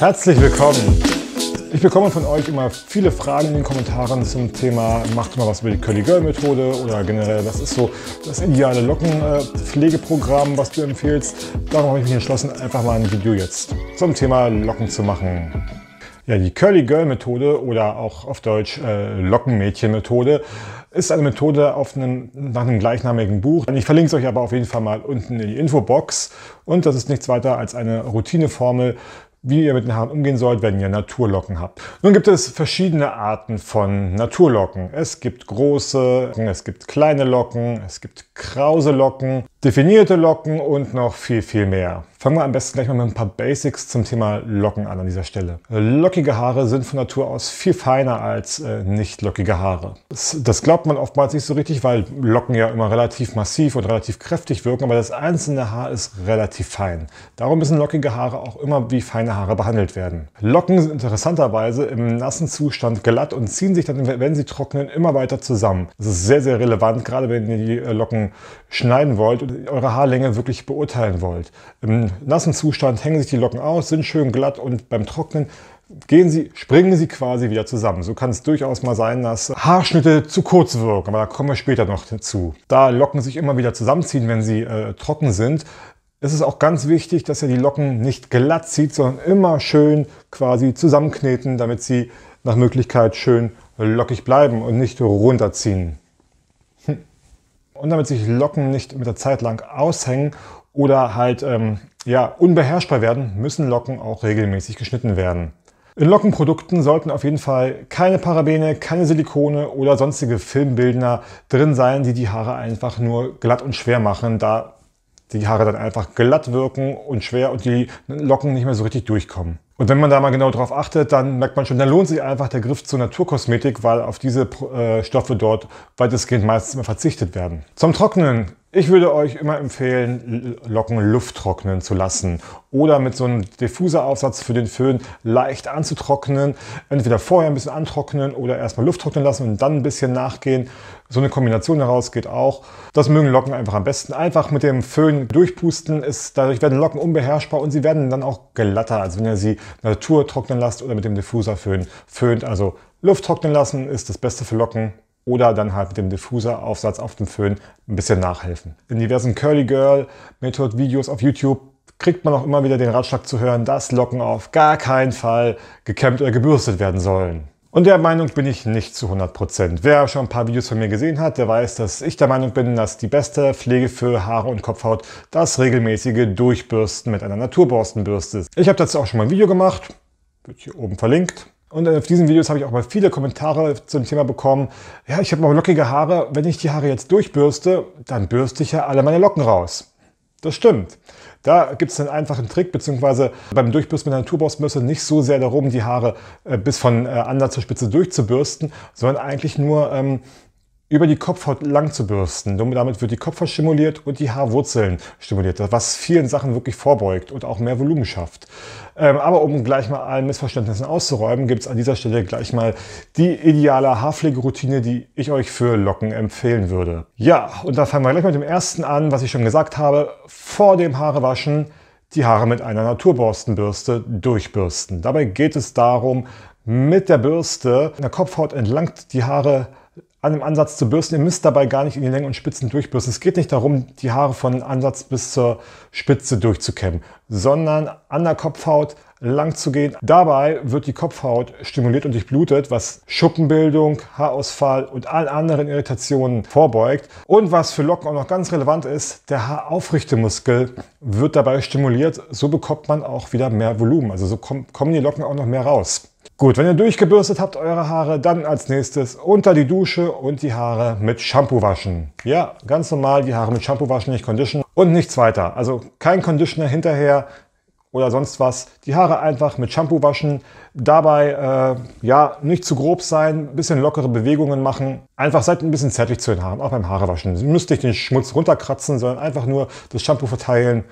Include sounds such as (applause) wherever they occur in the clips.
Herzlich willkommen. Ich bekomme von euch immer viele Fragen in den Kommentaren zum Thema macht mal was über die Curly Girl Methode oder generell was ist so das ideale Lockenpflegeprogramm, was du empfiehlst. Darum habe ich mich entschlossen, einfach mal ein Video jetzt zum Thema Locken zu machen. Ja, die Curly Girl Methode oder auch auf Deutsch äh, Lockenmädchen Methode ist eine Methode auf einem, nach einem gleichnamigen Buch. Ich verlinke es euch aber auf jeden Fall mal unten in die Infobox. Und das ist nichts weiter als eine Routineformel, wie ihr mit den Haaren umgehen sollt, wenn ihr Naturlocken habt. Nun gibt es verschiedene Arten von Naturlocken. Es gibt große, es gibt kleine Locken, es gibt krause Locken, definierte Locken und noch viel, viel mehr. Fangen wir am besten gleich mal mit ein paar Basics zum Thema Locken an an dieser Stelle. Lockige Haare sind von Natur aus viel feiner als äh, nicht lockige Haare. Das, das, glaubt man oftmals nicht so richtig, weil Locken ja immer relativ massiv und relativ kräftig wirken, aber das einzelne Haar ist relativ fein. Darum müssen lockige Haare auch immer wie feine Haare behandelt werden. Locken sind interessanterweise im nassen Zustand glatt und ziehen sich dann, wenn sie trocknen, immer weiter zusammen. Das ist sehr, sehr relevant, gerade wenn ihr die äh, Locken schneiden wollt und eure Haarlänge wirklich beurteilen wollt. Im nassen Zustand hängen sich die Locken aus, sind schön glatt und beim Trocknen gehen sie, springen sie quasi wieder zusammen. So kann es durchaus mal sein, dass Haarschnitte zu kurz wirken, aber da kommen wir später noch dazu. Da Locken sich immer wieder zusammenziehen, wenn sie äh, trocken sind, ist es auch ganz wichtig, dass ihr die Locken nicht glatt zieht, sondern immer schön quasi zusammenkneten, damit sie nach Möglichkeit schön lockig bleiben und nicht runterziehen. Hm. Und damit sich Locken nicht mit der Zeit lang aushängen oder halt ähm, ja, unbeherrschbar werden, müssen Locken auch regelmäßig geschnitten werden. In Lockenprodukten sollten auf jeden Fall keine Parabene, keine Silikone oder sonstige Filmbildner drin sein, die die Haare einfach nur glatt und schwer machen, da die Haare dann einfach glatt wirken und schwer und die Locken nicht mehr so richtig durchkommen. Und wenn man da mal genau drauf achtet, dann merkt man schon, da lohnt sich einfach der Griff zur Naturkosmetik, weil auf diese äh, Stoffe dort weitestgehend meistens immer verzichtet werden. Zum Trocknen ich würde euch immer empfehlen, Locken lufttrocknen zu lassen oder mit so einem Diffuseraufsatz für den Föhn leicht anzutrocknen. Entweder vorher ein bisschen antrocknen oder erstmal Luft trocknen lassen und dann ein bisschen nachgehen. So eine Kombination heraus geht auch. Das mögen Locken einfach am besten. Einfach mit dem Föhn durchpusten, ist, dadurch werden Locken unbeherrschbar und sie werden dann auch glatter, als wenn ihr sie Natur trocknen lasst oder mit dem Diffuserföhn föhnt. Also Luft trocknen lassen ist das Beste für Locken oder dann halt mit dem Diffuseraufsatz auf dem Föhn ein bisschen nachhelfen. In diversen Curly Girl Method Videos auf YouTube kriegt man auch immer wieder den Ratschlag zu hören, dass Locken auf gar keinen Fall gekämmt oder gebürstet werden sollen. Und der Meinung bin ich nicht zu 100%. Wer schon ein paar Videos von mir gesehen hat, der weiß, dass ich der Meinung bin, dass die beste Pflege für Haare und Kopfhaut das regelmäßige Durchbürsten mit einer Naturborstenbürste ist. Ich habe dazu auch schon mal ein Video gemacht, wird hier oben verlinkt. Und äh, auf diesen Videos habe ich auch mal viele Kommentare zum Thema bekommen. Ja, ich habe mal lockige Haare. Wenn ich die Haare jetzt durchbürste, dann bürste ich ja alle meine Locken raus. Das stimmt. Da gibt es einen einfachen Trick, beziehungsweise beim Durchbürsten mit einer Naturborstbürste nicht so sehr darum, die Haare äh, bis von äh, Ander zur Spitze durchzubürsten, sondern eigentlich nur ähm, über die Kopfhaut lang zu bürsten. Damit wird die Kopfhaut stimuliert und die Haarwurzeln stimuliert, was vielen Sachen wirklich vorbeugt und auch mehr Volumen schafft. Ähm, aber um gleich mal allen Missverständnissen auszuräumen, gibt es an dieser Stelle gleich mal die ideale Haarpflegeroutine, die ich euch für Locken empfehlen würde. Ja, und da fangen wir gleich mit dem ersten an, was ich schon gesagt habe. Vor dem Haarewaschen die Haare mit einer Naturborstenbürste durchbürsten. Dabei geht es darum, mit der Bürste in der Kopfhaut entlang die Haare an dem Ansatz zu bürsten. Ihr müsst dabei gar nicht in die Längen und Spitzen durchbürsten. Es geht nicht darum, die Haare von Ansatz bis zur Spitze durchzukämmen, sondern an der Kopfhaut lang zu gehen. Dabei wird die Kopfhaut stimuliert und durchblutet, was Schuppenbildung, Haarausfall und allen anderen Irritationen vorbeugt. Und was für Locken auch noch ganz relevant ist, der Haaraufrichtemuskel wird dabei stimuliert. So bekommt man auch wieder mehr Volumen. Also so kommen die Locken auch noch mehr raus. Gut, wenn ihr durchgebürstet habt eure Haare, dann als nächstes unter die Dusche und die Haare mit Shampoo waschen. Ja, ganz normal die Haare mit Shampoo waschen, nicht Conditioner und nichts weiter. Also kein Conditioner hinterher oder sonst was. Die Haare einfach mit Shampoo waschen, dabei äh, ja nicht zu grob sein, bisschen lockere Bewegungen machen. Einfach seid ein bisschen zärtlich zu den Haaren, auch beim Haarewaschen. Ihr Müsst nicht den Schmutz runterkratzen, sondern einfach nur das Shampoo verteilen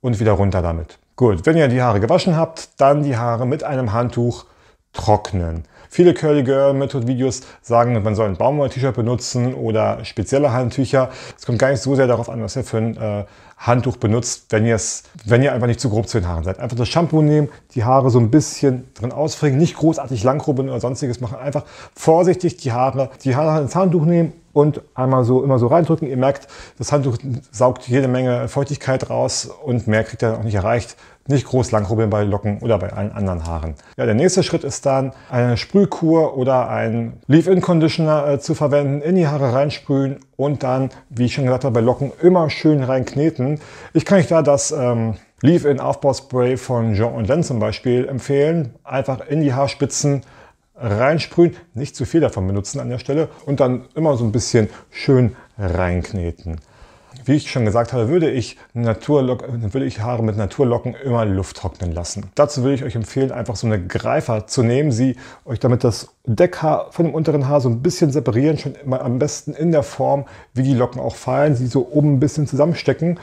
und wieder runter damit. Gut, wenn ihr die Haare gewaschen habt, dann die Haare mit einem Handtuch trocknen. Viele Curly Girl Method Videos sagen, man soll ein Baumwoll-T-Shirt benutzen oder spezielle Handtücher. Es kommt gar nicht so sehr darauf an, was ihr für ein äh, Handtuch benutzt, wenn, ihr's, wenn ihr einfach nicht zu grob zu den Haaren seid. Einfach das Shampoo nehmen, die Haare so ein bisschen drin ausfringen, nicht großartig lang oder sonstiges machen. Einfach vorsichtig die Haare, die Haare ins Handtuch nehmen und einmal so immer so reindrücken. Ihr merkt, das Handtuch saugt jede Menge Feuchtigkeit raus und mehr kriegt ihr dann auch nicht erreicht. Nicht groß lang rubbeln bei Locken oder bei allen anderen Haaren. Ja, der nächste Schritt ist dann, eine Sprühkur oder ein Leave-In-Conditioner äh, zu verwenden, in die Haare reinsprühen und dann, wie ich schon gesagt habe, bei Locken immer schön reinkneten. Ich kann euch da das ähm, Leave-In Aufbauspray von Jean und Len zum Beispiel empfehlen. Einfach in die Haarspitzen reinsprühen, nicht zu viel davon benutzen an der Stelle und dann immer so ein bisschen schön reinkneten. Wie ich schon gesagt habe, würde ich, würde ich Haare mit Naturlocken immer Luft trocknen lassen. Dazu würde ich euch empfehlen, einfach so eine Greifer zu nehmen, sie euch damit das Deckhaar von dem unteren Haar so ein bisschen separieren, schon immer am besten in der Form, wie die Locken auch fallen, sie so oben ein bisschen zusammenstecken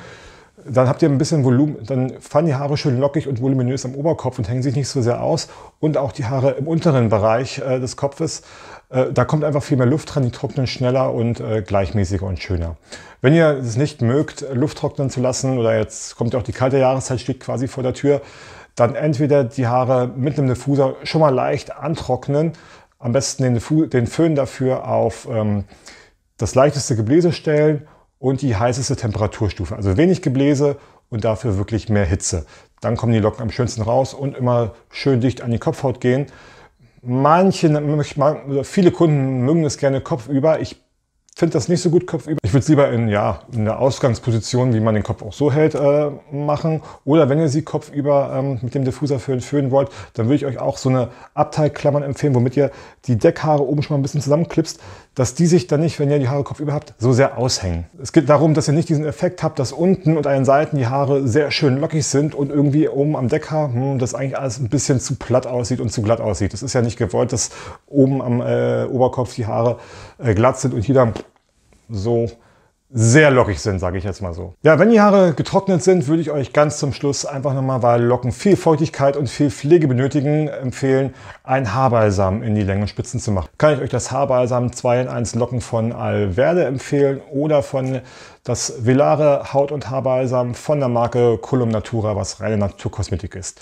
dann habt ihr ein bisschen Volumen, dann fallen die Haare schön lockig und voluminös am Oberkopf und hängen sich nicht so sehr aus. Und auch die Haare im unteren Bereich äh, des Kopfes äh, da kommt einfach viel mehr Luft dran, die trocknen schneller und äh, gleichmäßiger und schöner. Wenn ihr es nicht mögt, Luft trocknen zu lassen, oder jetzt kommt ja auch die kalte Jahreszeit, steht quasi vor der Tür, dann entweder die Haare mit einem Diffuser schon mal leicht antrocknen, am besten den, den Föhn dafür auf ähm, das leichteste Gebläse stellen und die heißeste Temperaturstufe. Also wenig Gebläse und dafür wirklich mehr Hitze. Dann kommen die Locken am schönsten raus und immer schön dicht an die Kopfhaut gehen. Manche, viele Kunden mögen es gerne kopfüber. Ich finde das nicht so gut kopfüber. Ich würde es lieber in, ja, in der Ausgangsposition, wie man den Kopf auch so hält, äh, machen. Oder wenn ihr sie kopfüber ähm, mit dem Diffuser föhnen, föhnen wollt, dann würde ich euch auch so eine Abteilklammern empfehlen, womit ihr die Deckhaare oben schon mal ein bisschen zusammenklipst, dass die sich dann nicht, wenn ihr die Haare kopfüber habt, so sehr aushängen. Es geht darum, dass ihr nicht diesen Effekt habt, dass unten und an den Seiten die Haare sehr schön lockig sind und irgendwie oben am Deckhaar, hm, das eigentlich alles ein bisschen zu platt aussieht und zu glatt aussieht. Das ist ja nicht gewollt, dass oben am äh, Oberkopf die Haare äh, glatt sind und hier dann so sehr lockig sind, sage ich jetzt mal so. Ja, wenn die Haare getrocknet sind, würde ich euch ganz zum Schluss einfach nochmal, weil Locken viel Feuchtigkeit und viel Pflege benötigen, empfehlen, ein Haarbalsam in die und Spitzen zu machen. Kann ich euch das Haarbalsam 2 in 1 Locken von Alverde empfehlen oder von das Velare Haut- und Haarbalsam von der Marke Colum Natura, was reine Naturkosmetik ist.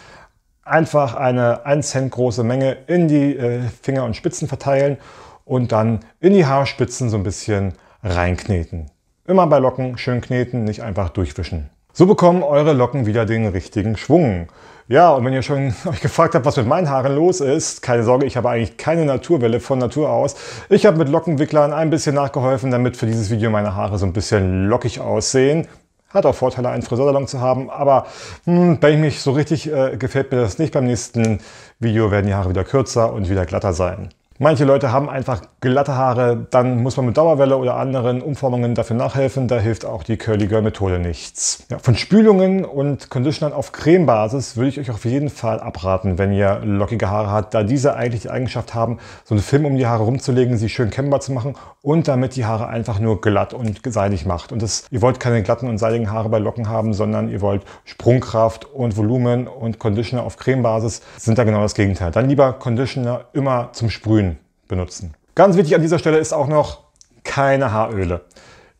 Einfach eine 1 Cent große Menge in die äh, Finger und Spitzen verteilen und dann in die Haarspitzen so ein bisschen reinkneten. Immer bei Locken schön kneten, nicht einfach durchwischen. So bekommen eure Locken wieder den richtigen Schwung. Ja, und wenn ihr schon (laughs) euch gefragt habt, was mit meinen Haaren los ist, keine Sorge, ich habe eigentlich keine Naturwelle von Natur aus. Ich habe mit Lockenwicklern ein bisschen nachgeholfen, damit für dieses Video meine Haare so ein bisschen lockig aussehen. Hat auch Vorteile, einen Friseursalon zu haben, aber hm, wenn ich mich so richtig äh, gefällt mir das nicht. Beim nächsten Video werden die Haare wieder kürzer und wieder glatter sein. Manche Leute haben einfach glatte Haare, dann muss man mit Dauerwelle oder anderen Umformungen dafür nachhelfen, da hilft auch die Curly Girl Methode nichts. Ja, von Spülungen und Conditionern auf Cremebasis würde ich euch auf jeden Fall abraten, wenn ihr lockige Haare habt, da diese eigentlich die Eigenschaft haben, so einen Film um die Haare rumzulegen, sie schön kennbar zu machen und damit die Haare einfach nur glatt und seidig macht. Und das, ihr wollt keine glatten und seidigen Haare bei Locken haben, sondern ihr wollt Sprungkraft und Volumen und Conditioner auf Cremebasis sind da genau das Gegenteil. Dann lieber Conditioner immer zum Sprühen benutzen. Ganz wichtig an dieser Stelle ist auch noch keine Haaröle.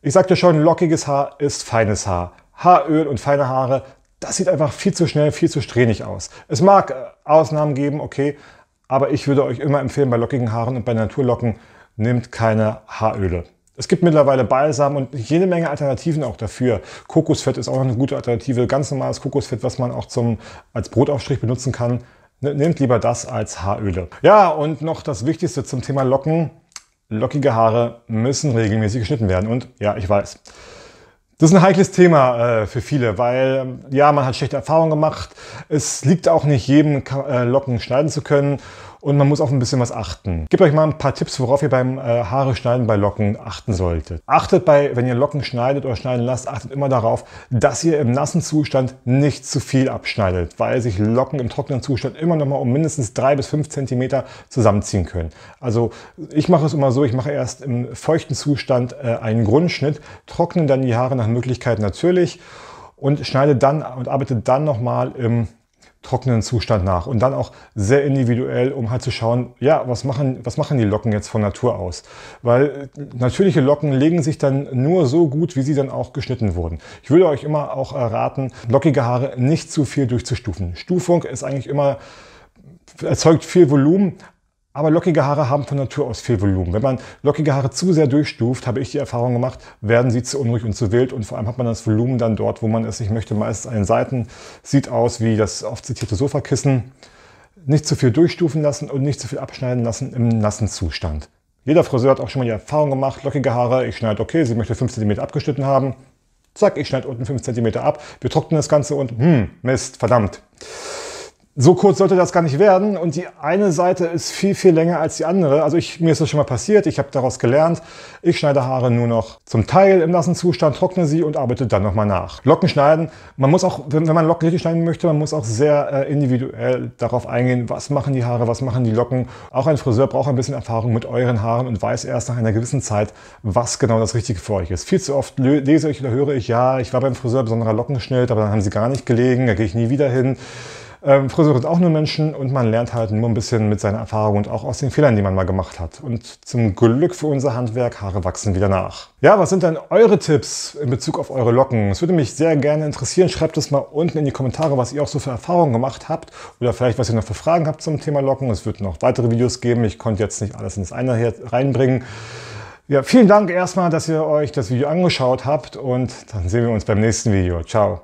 Ich sagte schon, lockiges Haar ist feines Haar. Haaröl und feine Haare, das sieht einfach viel zu schnell, viel zu strähnig aus. Es mag äh, Ausnahmen geben, okay, aber ich würde euch immer empfehlen, bei lockigen Haaren und bei Naturlocken, nehmt keine Haaröle. Es gibt mittlerweile Balsam und jede Menge Alternativen auch dafür. Kokosfett ist auch noch eine gute Alternative, ganz normales Kokosfett, was man auch zum, als Brotaufstrich benutzen kann. Nehmt lieber das als Haaröle. Ja, und noch das Wichtigste zum Thema Locken. Lockige Haare müssen regelmäßig geschnitten werden. Und ja, ich weiß. Das ist ein heikles Thema äh, für viele, weil ja, man hat schlechte Erfahrungen gemacht. Es liegt auch nicht jedem, äh, Locken schneiden zu können und man muss auf ein bisschen was achten. Gebt euch mal ein paar Tipps, worauf ihr beim äh, Haare schneiden bei Locken achten solltet. Achtet bei, wenn ihr Locken schneidet oder schneiden lasst, achtet immer darauf, dass ihr im nassen Zustand nicht zu viel abschneidet, weil sich Locken im trockenen Zustand immer noch mal um mindestens drei bis fünf Zentimeter zusammenziehen können. Also ich mache es immer so, ich mache erst im feuchten Zustand äh, einen Grundschnitt, trockne dann die Haare nach Möglichkeit natürlich und schneide dann und arbeite dann nochmal im trockenen Zustand nach. Und dann auch sehr individuell, um halt zu schauen, ja, was machen, was machen die Locken jetzt von Natur aus? Weil äh, natürliche Locken legen sich dann nur so gut, wie sie dann auch geschnitten wurden. Ich würde euch immer auch raten, lockige Haare nicht zu viel durchzustufen. Stufung ist eigentlich immer erzeugt viel Volumen, aber lockige Haare haben von Natur aus viel Volumen. Wenn man lockige Haare zu sehr durchstuft, habe ich die Erfahrung gemacht, werden sie zu unruhig und zu wild und vor allem hat man das Volumen dann dort, wo man es nicht möchte. Meistens an den Seiten sieht aus wie das oft zitierte Sofakissen. Nicht zu viel durchstufen lassen und nicht zu viel abschneiden lassen im nassen Zustand. Jeder Friseur hat auch schon mal die Erfahrung gemacht, lockige Haare, ich schneide, okay, sie möchte 5 cm abgeschnitten haben. Zack, ich schneide unten 5 cm ab, wir trocknen das Ganze und, hm, Mist, verdammt so kurz sollte das gar nicht werden und die eine Seite ist viel, viel länger als die andere. Also ich, mir ist das schon mal passiert, ich habe daraus gelernt. Ich schneide Haare nur noch zum Teil im nassen Zustand, trockne sie und arbeite dann nochmal nach. Locken schneiden, man muss auch, wenn, wenn man Locken richtig schneiden möchte, man muss auch sehr äh, individuell darauf eingehen, was machen die Haare, was machen die Locken. Auch ein Friseur braucht ein bisschen Erfahrung mit euren Haaren und weiß erst nach einer gewissen Zeit, was genau das Richtige für euch ist. Viel zu oft lese ich oder höre ich, ja, ich war beim Friseur besonderer Lockenschnitt, aber dann haben sie gar nicht gelegen, da gehe ich nie wieder hin. Ähm, Friseure sind auch nur Menschen und man lernt halt nur ein bisschen mit seiner Erfahrung und auch aus den Fehlern, die man mal gemacht hat. Und zum Glück für unser Handwerk, Haare wachsen wieder nach. Ja, was sind denn eure Tipps in Bezug auf eure Locken? Es würde mich sehr gerne interessieren. Schreibt es mal unten in die Kommentare, was ihr auch so für Erfahrungen gemacht habt oder vielleicht, was ihr noch für Fragen habt zum Thema Locken. Es wird noch weitere Videos geben. Ich konnte jetzt nicht alles ins eine hier reinbringen. Ja, vielen Dank erstmal, dass ihr euch das Video angeschaut habt und dann sehen wir uns beim nächsten Video. Ciao.